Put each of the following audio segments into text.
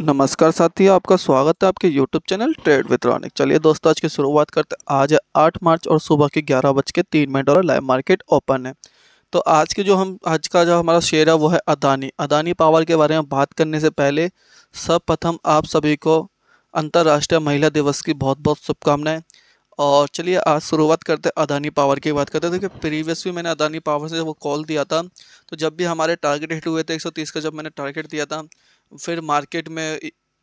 नमस्कार साथियों आपका स्वागत है आपके YouTube channel trade with Ronik चलिए दोस्तों आज की शुरुआत करते हैं आज है आठ मार्च और सुबह के ग्यारह बज के तीन मिनट और लाइव मार्केट ओपन है तो आज के जो हम आज का जो हमारा शेयर है वो है अदानी अदानी पावर के बारे में बात करने से पहले सर्वप्रथम आप सभी को अंतर्राष्ट्रीय महिला दिवस की बहुत बहुत शुभकामनाएँ और चलिए आज शुरुआत करते हैं अदानी पावर की बात करते हैं देखिए प्रीवियस भी मैंने अदानी पावर से वो कॉल दिया था तो जब भी हमारे टारगेट हिट हुए थे 130 का जब मैंने टारगेट दिया था फिर मार्केट में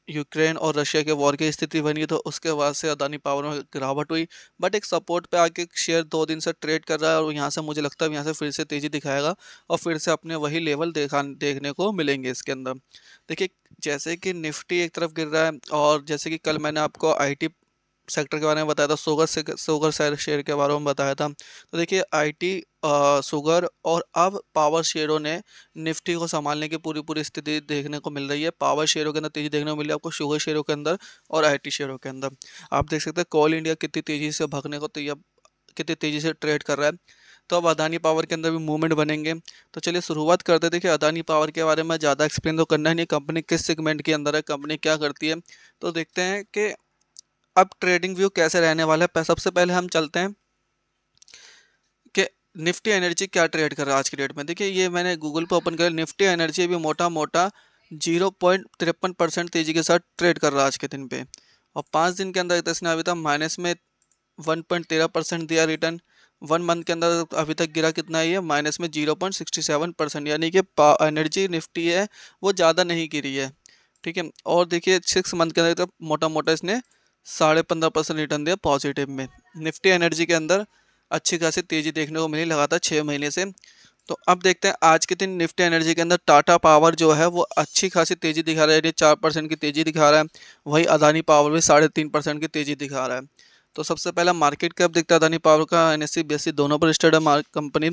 यूक्रेन और रशिया के वॉर की स्थिति बनी तो उसके बाद से अदानी पावर में गिरावट हुई बट एक सपोर्ट पे आके शेयर दो दिन से ट्रेड कर रहा है और यहाँ से मुझे लगता है यहाँ से फिर से तेज़ी दिखाएगा और फिर से अपने वही लेवल देखा देखने को मिलेंगे इसके अंदर देखिए जैसे कि निफ्टी एक तरफ गिर रहा है और जैसे कि कल मैंने आपको आई सेक्टर के बारे में बताया था सोगर से सोगर शेयर के बारे में बताया था तो देखिए आईटी सुगर और अब पावर शेयरों ने निफ्टी को संभालने की पूरी पूरी स्थिति देखने को मिल रही है पावर शेयरों के अंदर तेजी देखने को मिल रही है आपको शुगर शेयरों के अंदर और आईटी शेयरों के अंदर आप देख सकते हैं कोल इंडिया कितनी तेज़ी से भागने को तैयार कितनी तेज़ी से ट्रेड कर रहा है तो अब अदानी पावर के अंदर भी मूवमेंट बनेंगे तो चलिए शुरुआत करते हैं देखिए अदानी पावर के बारे में ज़्यादा एक्सप्लेन तो करना ही नहीं कंपनी किस सेगमेंट के अंदर है कंपनी क्या करती है तो देखते हैं कि अब ट्रेडिंग व्यू कैसे रहने वाला है सबसे पहले हम चलते हैं कि निफ्टी एनर्जी क्या ट्रेड कर रहा है आज की डेट में देखिए ये मैंने गूगल पे ओपन कर निफ्टी एनर्जी भी मोटा मोटा जीरो पॉइंट तिरपन परसेंट तेजी के साथ ट्रेड कर रहा है आज के दिन पे और पाँच दिन के अंदर इसने अभी तक माइनस में वन पॉइंट तेरह परसेंट दिया रिटर्न वन मंथ के अंदर अभी तक गिरा कितना ही है माइनस में zero point sixty seven percent यानी कि एनर्जी निफ्टी है वो ज़्यादा नहीं गिरी है ठीक है और देखिए सिक्स मंथ के अंदर तो मोटा मोटा इसने साढ़े पंद्रह परसेंट रिटर्न दिया पॉजिटिव में निफ्टी एनर्जी के अंदर अच्छी खासी तेज़ी देखने को मिली लगातार छः महीने से तो अब देखते हैं आज के दिन निफ्टी एनर्जी के अंदर टाटा पावर जो है वो अच्छी खासी तेज़ी दिखा रहा है यानी चार परसेंट की तेज़ी दिखा रहा है वही अदानी पावर भी साढ़े तीन परसेंट की तेज़ी दिखा रहा है तो सबसे पहला मार्केट कैप दिखता है अदानी पावर का एन एस सी दोनों पर स्टेड है कंपनी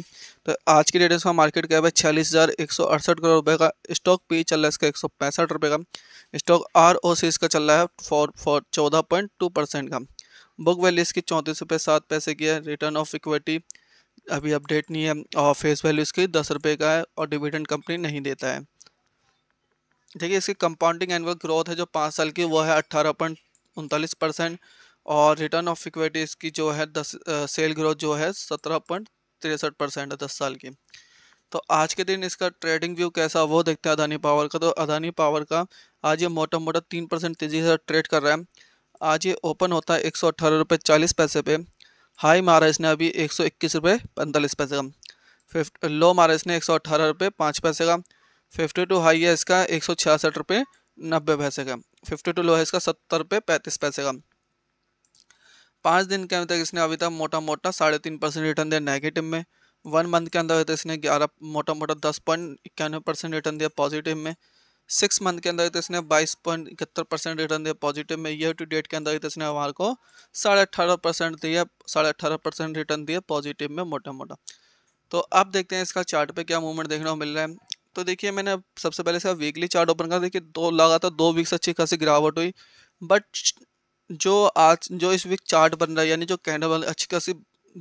तो आज की डेट में इसका मार्केट कैप है छियालीस हज़ार एक सौ अड़सठ करोड़ रुपए का स्टॉक पी चल रहा है इसका एक सौ पैंसठ रुपये का स्टॉक आर ओ सी इसका चल रहा है फोर फोर चौदह पॉइंट टू परसेंट का बुक वैल्यू इसकी चौंतीस रुपये सात पैसे की है रिटर्न ऑफ इक्विटी अभी अपडेट नहीं है और फेस वैल्यू इसकी दस रुपये का है और डिविडेंड कंपनी नहीं देता है देखिए इसकी कंपाउंडिंग एनुअल ग्रोथ है जो पाँच साल की वो है अट्ठारह पॉइंट उनतालीस परसेंट और रिटर्न ऑफ इक्विटीज़ की जो है दस सेल ग्रोथ जो है सत्रह पॉइंट तिरसठ परसेंट है दस साल की तो आज के दिन इसका ट्रेडिंग व्यू कैसा वो देखते हैं अदानी पावर का तो अदानी पावर का आज ये मोटा मोटा तीन परसेंट तेज़ी से ट्रेड कर रहा है आज ये ओपन होता है एक सौ अठारह रुपये चालीस पैसे पे हाई मारा इसने अभी एक सौ इक्कीस रुपये पैंतालीस पैसे का फिफ्ट लो मारा इसने एक सौ अठारह रुपये पाँच पैसे का फिफ्टी टू हाई है इसका एक सौ छियासठ रुपये नब्बे पैसे का फिफ्टी टू लो है इसका सत्तर रुपये पैंतीस पैसे का पाँच दिन के अंदर इसने अभी तक मोटा मोटा साढ़े तीन परसेंट रिटर्न दिया नेगेटिव में वन मंथ के अंदर तक इसने ग्यारह मोटा मोटा दस पॉइंट इक्यानवे परसेंट रिटर्न दिया पॉजिटिव में सिक्स मंथ के अंदर तक इसने बाईस पॉइंट इकहत्तर परसेंट रिटर्न दिया पॉजिटिव में ईयर टू डेट के अंदर तक इसने हमारे को साढ़े अट्ठारह परसेंट दिया साढ़े अट्ठारह परसेंट रिटर्न दिया पॉजिटिव में मोटा मोटा तो अब देखते हैं इसका चार्ट पे क्या मूवमेंट देखने को मिल रहा है तो देखिए मैंने सबसे पहले इसका वीकली चार्ट ओपन कर देखिए दो लगातार दो वीक्स अच्छी खासी गिरावट हुई बट जो आज जो इस वीक चार्ट बन रहा है यानी जो कैंडल बन अच्छी खासी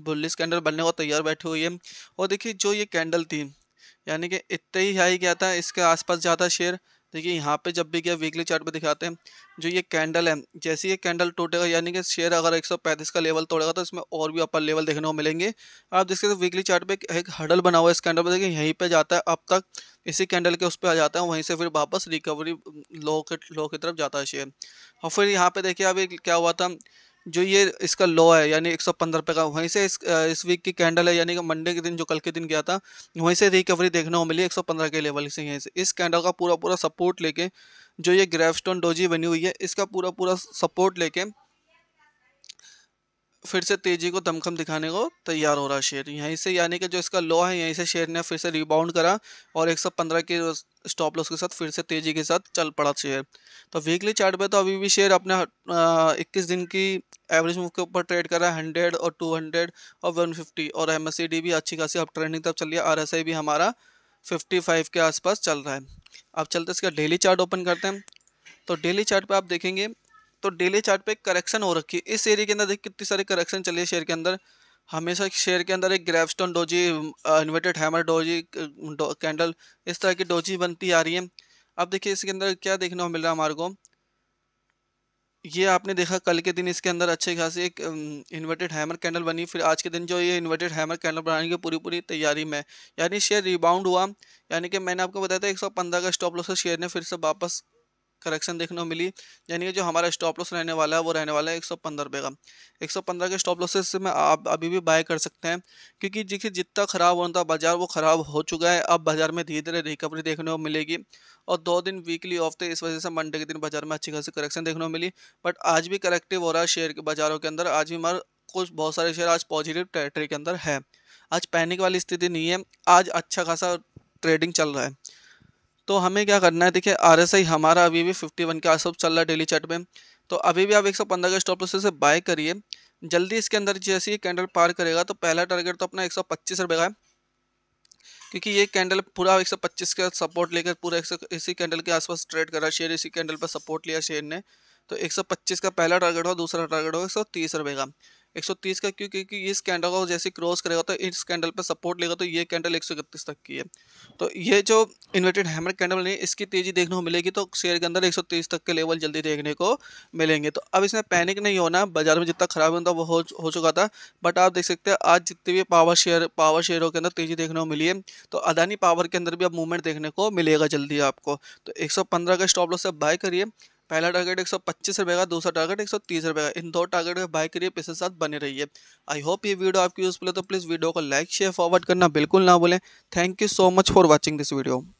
बुलिस कैंडल बनने को तैयार बैठी हुई है और देखिए जो ये कैंडल थी यानी कि इतने ही हाई गया था इसके आसपास ज़्यादा शेयर देखिए यहाँ पे जब भी क्या वीकली चार्ट पे दिखाते हैं जो ये कैंडल है जैसे ये कैंडल टूटेगा यानी कि शेयर अगर 135 का लेवल तोड़ेगा तो इसमें और भी अपर लेवल देखने को मिलेंगे आप जिसके तो वीकली चार्ट पे एक हडल बना हुआ है इस कैंडल पर देखिए यहीं पे जाता है अब तक इसी कैंडल के उस पर आ जाता है वहीं से फिर वापस रिकवरी लो के लो की तरफ जाता है शेयर और फिर यहाँ पर देखिए अभी क्या हुआ था जो ये इसका लो है यानी एक सौ रुपये का वहीं से इस इस वीक की कैंडल है यानी कि मंडे के दिन जो कल के दिन गया था वहीं से रिकवरी देखने को मिली एक सौ पंद्रह के लेवल से यहीं से इस कैंडल का पूरा पूरा सपोर्ट लेके जो ये ग्रेफस्टोन डोजी बनी हुई है इसका पूरा पूरा सपोर्ट लेके फिर से तेजी को दमखम दिखाने को तैयार हो रहा शेयर यहीं से यानी कि जो इसका लो है यहीं से शेयर ने फिर से रिबाउंड करा और 115 के स्टॉप लॉस के साथ फिर से तेजी के साथ चल पड़ा शेयर तो वीकली चार्ट पे तो अभी भी शेयर अपने इक्कीस दिन की एवरेज मूव के ऊपर ट्रेड कर रहा है हंड्रेड और टू हंड्रेड और वन फिफ्टी और एम एस सी डी भी अच्छी खासी अब ट्रेंडिंग तब चल रही है आर एस आई भी हमारा फिफ्टी फाइव के आसपास चल रहा है अब चलते इसका डेली चार्ट ओपन करते हैं तो डेली चार्ट पे आप देखेंगे तो डेली चार्ट पे करेक्शन हो रखी है इस एरिया के अंदर देखिए कितनी सारे करेक्शन चले शेयर के अंदर हमेशा शेयर के अंदर एक gravestone doji inverted hammer doji डो, कैंडल इस तरह की डोजी बनती आ रही है अब देखिए इसके अंदर क्या देखने को मिल रहा है हमारे को ये आपने देखा कल के दिन इसके अंदर अच्छे खासे एक इन्वर्टेड हैमर कैंडल बनी फिर आज के दिन जो ये इन्वर्टेड हैमर कैंडल बनाने की पूरी पूरी तैयारी में यानी शेयर रिबाउंड हुआ यानी कि मैंने आपको बताया था 115 का स्टॉप लॉस शेयर ने फिर से वापस करेक्शन देखने को मिली यानी कि जो हमारा स्टॉप लॉस रहने वाला है वो रहने वाला है एक सौ रुपये का एक सौ पंद्रह के स्टॉप लॉसेस में आप अभी भी बाय कर सकते हैं क्योंकि देखिए जितना ख़राब होना था बाजार वो ख़राब हो चुका है अब बाजार में धीरे धीरे रिकवरी देखने को मिलेगी और दो दिन वीकली ऑफ थे इस वजह से मंडे के दिन बाजार में अच्छी खासी करेक्शन देखने को मिली बट आज भी करेक्टिव हो रहा है शेयर के बाजारों के अंदर आज भी हमारे कुछ बहुत सारे शेयर आज पॉजिटिव टेरेटरी के अंदर है आज पैनिक वाली स्थिति नहीं है आज अच्छा खासा ट्रेडिंग चल रहा है तो हमें क्या करना है देखिए आर हमारा अभी भी 51 के आसपास चल रहा है डेली चार्ट में तो अभी भी आप 115 के स्टॉप लॉस से बाय करिए जल्दी इसके अंदर जैसे ही कैंडल पार करेगा तो पहला टारगेट तो अपना एक सौ का है क्योंकि ये कैंडल पूरा पच्चीस का सपोर्ट लेकर पूरा एक इसी कैंडल के आसपास ट्रेड करा शेयर इसी कैंडल पर सपोर्ट लिया शेयर ने तो एक का पहला टारगेट हो दूसरा टारगेट हो एक सौ का 130 का क्यों क्योंकि इस कैंडल को जैसे क्रॉस करेगा तो इस कैंडल पर सपोर्ट लेगा तो ये कैंडल 131 तक की है तो ये जो इन्वर्टेड हैमर कैंडल है इसकी तेज़ी देखने को मिलेगी तो शेयर के अंदर 130 तक के लेवल जल्दी देखने को मिलेंगे तो अब इसमें पैनिक नहीं होना बाजार में जितना खराब होता वो हो, हो चुका था बट आप देख सकते हैं आज जितने भी पावर शेयर पावर शेयरों के अंदर तेज़ी देखने को मिली है तो अदानी पावर के अंदर भी अब मूवमेंट देखने को मिलेगा जल्दी आपको तो एक का स्टॉप लॉस से बाय करिए पहला टारगेट एक सौ पच्चीस रुपये का दूसरा टारगेट एक सौ तीस रुपये का इन दो टारगेट का बाय करिए पैसे साथ बने रहिए आई होप ये वीडियो आपकी यूज़फुल है तो प्लीज़ वीडियो को लाइक शेयर फॉरवर्ड करना बिल्कुल ना भूलें thank you so much for watching this video